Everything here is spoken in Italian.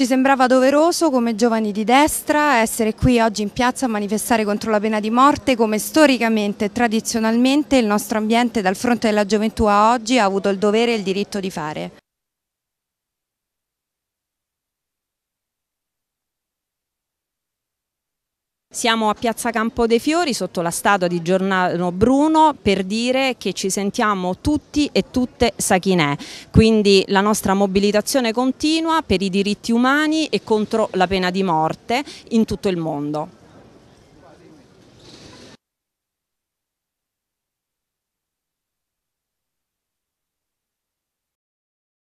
Ci sembrava doveroso come giovani di destra essere qui oggi in piazza a manifestare contro la pena di morte come storicamente e tradizionalmente il nostro ambiente dal fronte della gioventù a oggi ha avuto il dovere e il diritto di fare. Siamo a Piazza Campo dei Fiori sotto la statua di Giordano Bruno per dire che ci sentiamo tutti e tutte sachinè, quindi la nostra mobilitazione continua per i diritti umani e contro la pena di morte in tutto il mondo.